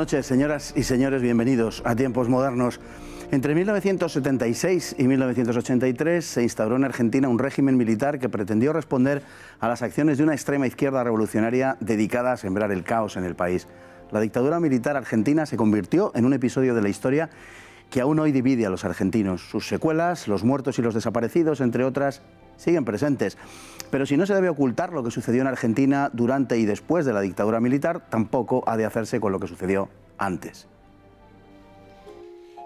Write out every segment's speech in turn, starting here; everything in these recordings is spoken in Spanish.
noches, señoras y señores, bienvenidos a Tiempos Modernos. Entre 1976 y 1983 se instauró en Argentina un régimen militar que pretendió responder a las acciones de una extrema izquierda revolucionaria dedicada a sembrar el caos en el país. La dictadura militar argentina se convirtió en un episodio de la historia que aún hoy divide a los argentinos. Sus secuelas, los muertos y los desaparecidos, entre otras, siguen presentes. Pero si no se debe ocultar lo que sucedió en Argentina durante y después de la dictadura militar, tampoco ha de hacerse con lo que sucedió antes.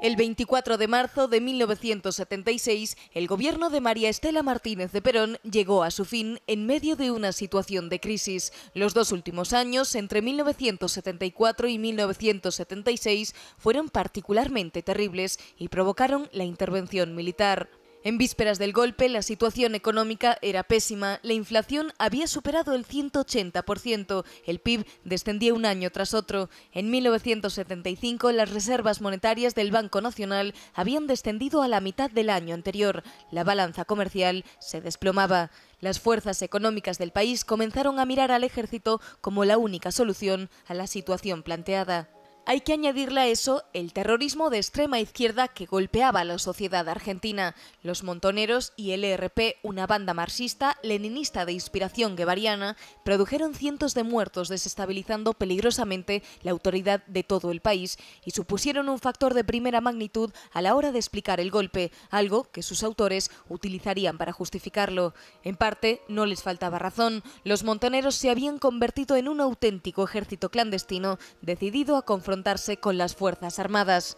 El 24 de marzo de 1976, el gobierno de María Estela Martínez de Perón llegó a su fin en medio de una situación de crisis. Los dos últimos años, entre 1974 y 1976, fueron particularmente terribles y provocaron la intervención militar. En vísperas del golpe, la situación económica era pésima, la inflación había superado el 180%, el PIB descendía un año tras otro. En 1975, las reservas monetarias del Banco Nacional habían descendido a la mitad del año anterior, la balanza comercial se desplomaba. Las fuerzas económicas del país comenzaron a mirar al ejército como la única solución a la situación planteada hay que añadirle a eso el terrorismo de extrema izquierda que golpeaba la sociedad argentina, los Montoneros y el ERP, una banda marxista leninista de inspiración guevariana, produjeron cientos de muertos desestabilizando peligrosamente la autoridad de todo el país y supusieron un factor de primera magnitud a la hora de explicar el golpe, algo que sus autores utilizarían para justificarlo. En parte, no les faltaba razón, los Montoneros se habían convertido en un auténtico ejército clandestino decidido a confrontar con las Fuerzas Armadas.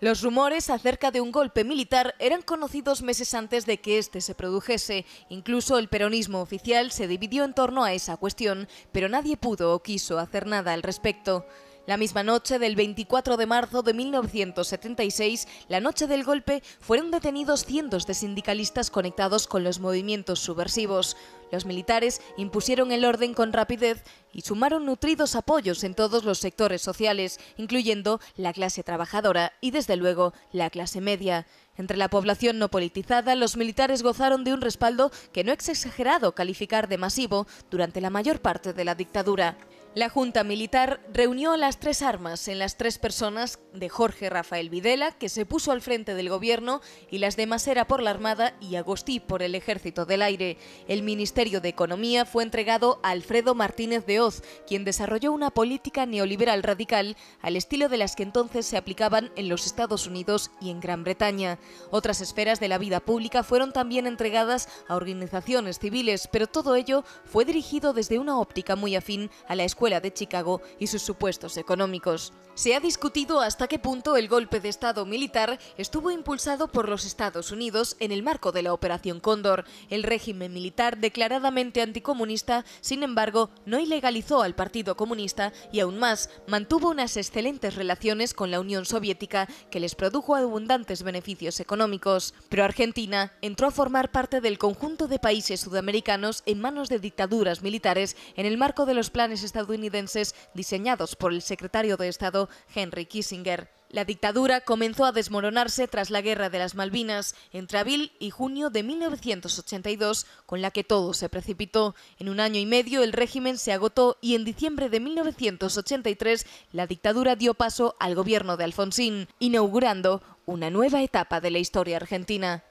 Los rumores acerca de un golpe militar eran conocidos meses antes de que este se produjese. Incluso el peronismo oficial se dividió en torno a esa cuestión, pero nadie pudo o quiso hacer nada al respecto. La misma noche del 24 de marzo de 1976, la noche del golpe, fueron detenidos cientos de sindicalistas conectados con los movimientos subversivos. Los militares impusieron el orden con rapidez y sumaron nutridos apoyos en todos los sectores sociales, incluyendo la clase trabajadora y, desde luego, la clase media. Entre la población no politizada, los militares gozaron de un respaldo que no es exagerado calificar de masivo durante la mayor parte de la dictadura. La Junta Militar reunió las tres armas en las tres personas de Jorge Rafael Videla, que se puso al frente del gobierno, y las demás era por la Armada y Agostí por el Ejército del Aire. El Ministerio de Economía fue entregado a Alfredo Martínez de Hoz, quien desarrolló una política neoliberal radical al estilo de las que entonces se aplicaban en los Estados Unidos y en Gran Bretaña. Otras esferas de la vida pública fueron también entregadas a organizaciones civiles, pero todo ello fue dirigido desde una óptica muy afín a la escuela de Chicago y sus supuestos económicos. Se ha discutido hasta qué punto el golpe de Estado militar estuvo impulsado por los Estados Unidos en el marco de la Operación Cóndor. El régimen militar declaradamente anticomunista, sin embargo, no ilegalizó al Partido Comunista y aún más mantuvo unas excelentes relaciones con la Unión Soviética que les produjo abundantes beneficios económicos. Pero Argentina entró a formar parte del conjunto de países sudamericanos en manos de dictaduras militares en el marco de los planes estadounidenses estadounidenses diseñados por el secretario de Estado Henry Kissinger. La dictadura comenzó a desmoronarse tras la Guerra de las Malvinas entre abril y junio de 1982, con la que todo se precipitó. En un año y medio el régimen se agotó y en diciembre de 1983 la dictadura dio paso al gobierno de Alfonsín, inaugurando una nueva etapa de la historia argentina.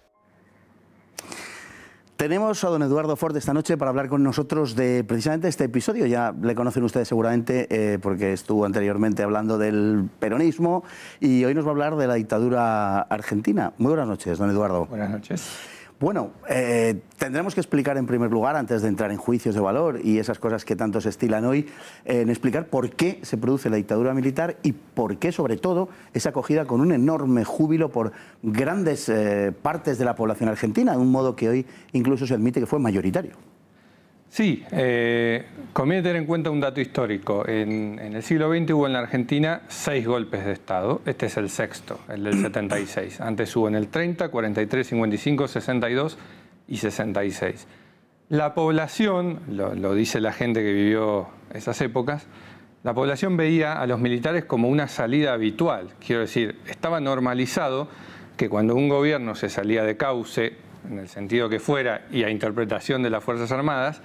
Tenemos a don Eduardo Ford esta noche para hablar con nosotros de precisamente este episodio. Ya le conocen ustedes seguramente eh, porque estuvo anteriormente hablando del peronismo y hoy nos va a hablar de la dictadura argentina. Muy buenas noches, don Eduardo. Buenas noches. Bueno, eh, tendremos que explicar en primer lugar, antes de entrar en juicios de valor y esas cosas que tanto se estilan hoy, eh, en explicar por qué se produce la dictadura militar y por qué, sobre todo, es acogida con un enorme júbilo por grandes eh, partes de la población argentina, de un modo que hoy incluso se admite que fue mayoritario. Sí, eh, conviene tener en cuenta un dato histórico. En, el siglo XX hubo en la Argentina seis golpes de Estado. Este es el sexto, el del 76. Antes hubo en el 30, 43, 55, 62 y 66. La población, lo, lo dice la gente que vivió esas épocas, la población veía a los militares como una salida habitual. Quiero decir, estaba normalizado que cuando un gobierno se salía de cauce, en el sentido que fuera, y a interpretación de las Fuerzas Armadas,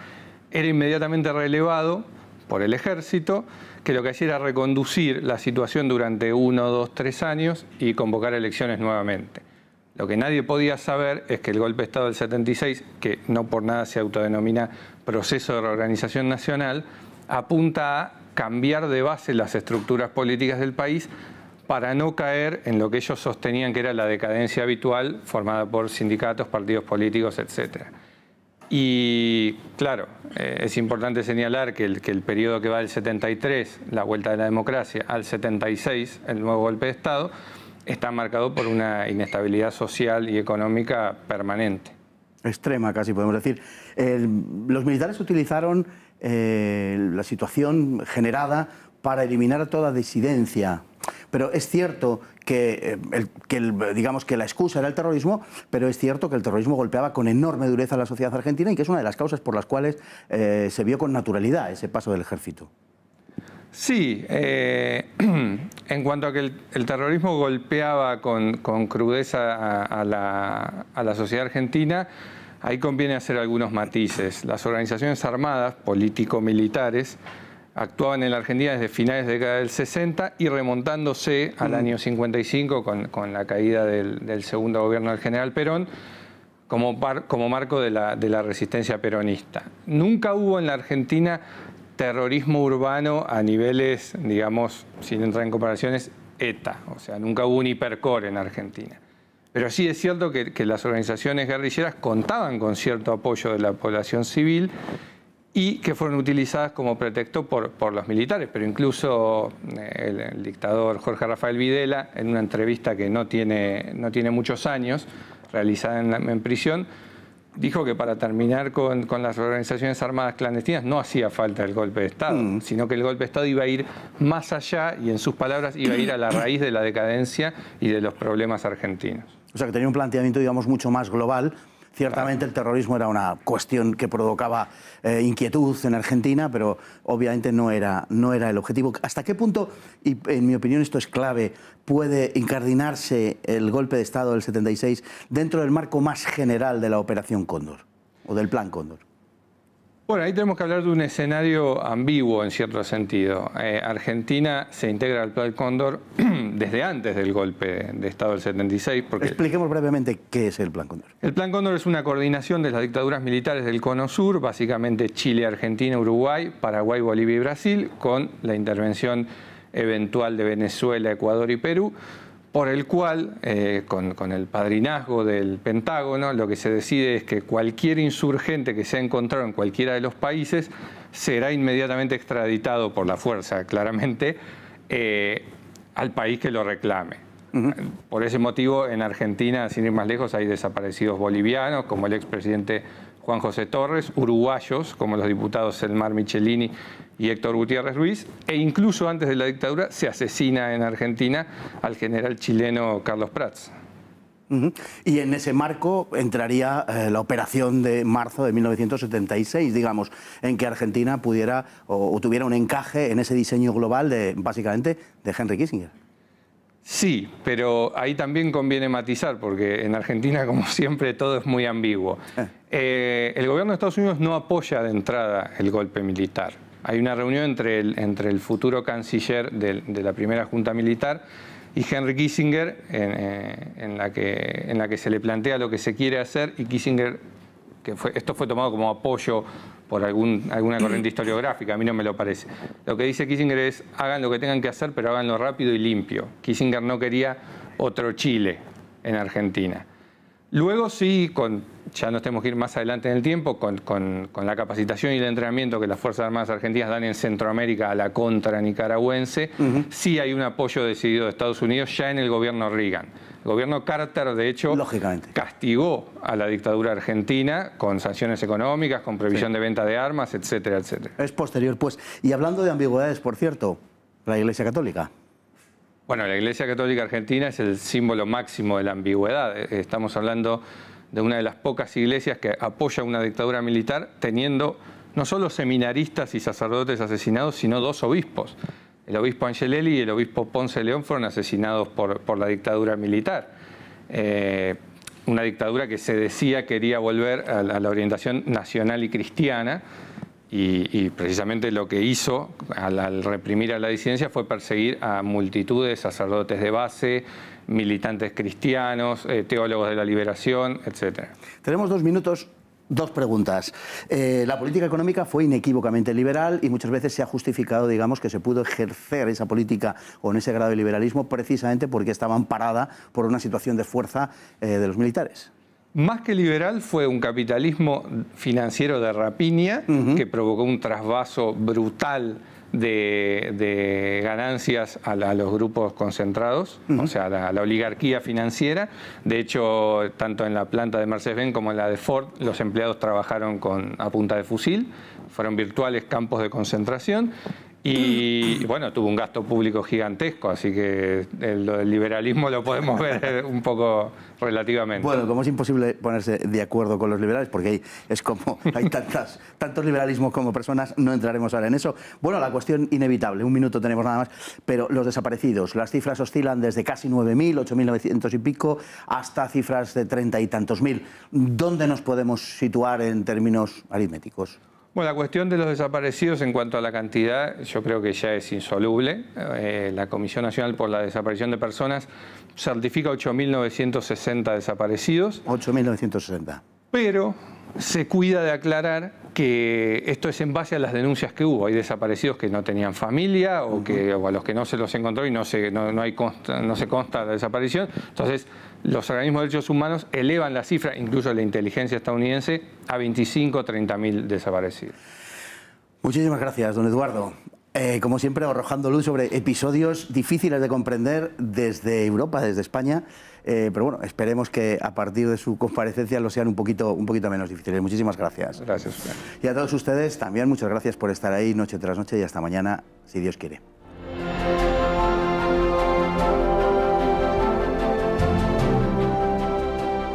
era inmediatamente relevado por el ejército, que lo que hacía era reconducir la situación durante uno, dos, tres años y convocar elecciones nuevamente. Lo que nadie podía saber es que el golpe de Estado del 76, que no por nada se autodenomina proceso de reorganización nacional, apunta a cambiar de base las estructuras políticas del país para no caer en lo que ellos sostenían que era la decadencia habitual formada por sindicatos, partidos políticos, etc. Y claro, eh, es importante señalar que el, que periodo que va del 73, la vuelta de la democracia, al 76, el nuevo golpe de Estado, está marcado por una inestabilidad social y económica permanente. Extrema, casi podemos decir. los militares utilizaron eh, la situación generada para eliminar toda disidencia pero es cierto que, eh, digamos que la excusa era el terrorismo, pero es cierto que el terrorismo golpeaba con enorme dureza a la sociedad argentina y que es una de las causas por las cuales eh, se vio con naturalidad ese paso del ejército. Sí, eh, en cuanto a que el, terrorismo golpeaba con, crudeza a, la, a la sociedad argentina, ahí conviene hacer algunos matices. Las organizaciones armadas, político-militares, actuaban en la Argentina desde finales de la década del 60 y remontándose al año 55 con, con la caída del, segundo gobierno del general Perón como, como marco de la, resistencia peronista. Nunca hubo en la Argentina terrorismo urbano a niveles, digamos, sin entrar en comparaciones, ETA, o sea, nunca hubo un hipercore en Argentina. Pero sí es cierto que, que las organizaciones guerrilleras contaban con cierto apoyo de la población civil y que fueron utilizadas como pretexto por, los militares, pero incluso eh, el, dictador Jorge Rafael Videla, en una entrevista que no tiene, no tiene muchos años, realizada en, prisión, dijo que para terminar con, las organizaciones armadas clandestinas no hacía falta el golpe de Estado, mm. sino que el golpe de Estado iba a ir más allá y en sus palabras iba a ir a la raíz de la decadencia y de los problemas argentinos. O sea que tenía un planteamiento, digamos, mucho más global Ciertamente el terrorismo era una cuestión que provocaba eh, inquietud en Argentina, pero obviamente no era, no era el objetivo. ¿Hasta qué punto, y en mi opinión esto es clave, puede incardinarse el golpe de Estado del 76 dentro del marco más general de la Operación Cóndor o del Plan Cóndor? Bueno, ahí tenemos que hablar de un escenario ambiguo en cierto sentido. Eh, Argentina se integra al Plan Cóndor desde antes del golpe de Estado del 76. Porque Expliquemos brevemente qué es el Plan Cóndor. El Plan Cóndor es una coordinación de las dictaduras militares del Cono Sur, básicamente Chile, Argentina, Uruguay, Paraguay, Bolivia y Brasil, con la intervención eventual de Venezuela, Ecuador y Perú por el cual, eh, con, el padrinazgo del Pentágono, lo que se decide es que cualquier insurgente que sea encontrado en cualquiera de los países será inmediatamente extraditado por la fuerza, claramente, eh, al país que lo reclame. Por ese motivo, en Argentina, sin ir más lejos, hay desaparecidos bolivianos, como el expresidente Juan José Torres, uruguayos como los diputados Elmar Michelini y Héctor Gutiérrez Ruiz, e incluso antes de la dictadura se asesina en Argentina al general chileno Carlos Prats. Y en ese marco entraría eh, la operación de marzo de 1976, digamos, en que Argentina pudiera o, o tuviera un encaje en ese diseño global de, básicamente, de Henry Kissinger. Sí, pero ahí también conviene matizar, porque en Argentina, como siempre, todo es muy ambiguo. Eh. Eh, el gobierno de Estados Unidos no apoya de entrada el golpe militar. Hay una reunión entre el, entre el futuro canciller de, la primera junta militar y Henry Kissinger, eh, en, la que, en la que se le plantea lo que se quiere hacer, y Kissinger esto fue tomado como apoyo por alguna corriente historiográfica, a mí no me lo parece. Lo que dice Kissinger es, hagan lo que tengan que hacer, pero háganlo rápido y limpio. Kissinger no quería otro Chile en Argentina. Luego sí, con, ya no tenemos que ir más adelante en el tiempo, con, la capacitación y el entrenamiento que las Fuerzas Armadas Argentinas dan en Centroamérica a la contra nicaragüense, sí hay un apoyo decidido de Estados Unidos ya en el gobierno Reagan. El gobierno Carter, de hecho, castigó a la dictadura argentina con sanciones económicas, con prohibición de venta de armas, etcétera, etcétera. Es posterior, pues. Y hablando de ambigüedades, por cierto, la Iglesia Católica. Bueno, la Iglesia Católica Argentina es el símbolo máximo de la ambigüedad. Eh, estamos hablando de una de las pocas iglesias que apoya una dictadura militar teniendo no solo seminaristas y sacerdotes asesinados, sino dos obispos. El obispo Angelelli y el obispo Ponce León fueron asesinados por, la dictadura militar. Eh, una dictadura que se decía quería volver a la orientación nacional y cristiana, y, precisamente lo que hizo al, reprimir a la disidencia fue perseguir a multitudes, de sacerdotes de base, militantes cristianos, eh, teólogos de la liberación, etc. Tenemos dos minutos. Dos preguntas. Eh, la política económica fue inequívocamente liberal y muchas veces se ha justificado, digamos, que se pudo ejercer esa política o en ese grado de liberalismo precisamente porque estaba amparada por una situación de fuerza eh, de los militares más que liberal fue un capitalismo financiero de rapiña que provocó un trasvaso brutal de, ganancias a, los grupos concentrados, o sea, a la, oligarquía financiera. De hecho, tanto en la planta de Mercedes-Benz como en la de Ford, los empleados trabajaron con, a punta de fusil, fueron virtuales campos de concentración y, bueno, tuvo un gasto público gigantesco, así que el, liberalismo lo podemos ver un poco relativamente. Bueno, como es imposible ponerse de acuerdo con los liberales, porque ahí es como hay tantas, tantos liberalismos como personas, no entraremos ahora en eso. Bueno, la cuestión inevitable, un minuto tenemos nada más, pero los desaparecidos, las cifras oscilan desde casi 9.000, 8.900 y pico, hasta cifras de treinta y tantos mil. ¿Dónde nos podemos situar en términos aritméticos? Bueno, la cuestión de los desaparecidos en cuanto a la cantidad, yo creo que ya es insoluble. Eh, la Comisión Nacional por la Desaparición de Personas certifica 8.960 desaparecidos. 8.960. Pero se cuida de aclarar que esto es en base a las denuncias que hubo. Hay desaparecidos que no tenían familia o, que, a los que no se los encontró y no se, no, no se consta la desaparición. Entonces, los organismos de derechos humanos elevan la cifra, incluso la inteligencia estadounidense, a 25 o 30 mil desaparecidos. Muchísimas gracias, don Eduardo. Eh, como siempre, arrojando luz sobre episodios difíciles de comprender desde Europa, desde España. Eh, pero bueno, esperemos que a partir de su comparecencia lo sean un poquito, un poquito menos difíciles. Muchísimas gracias. Gracias. Y a todos ustedes también muchas gracias por estar ahí noche tras noche y hasta mañana, si Dios quiere.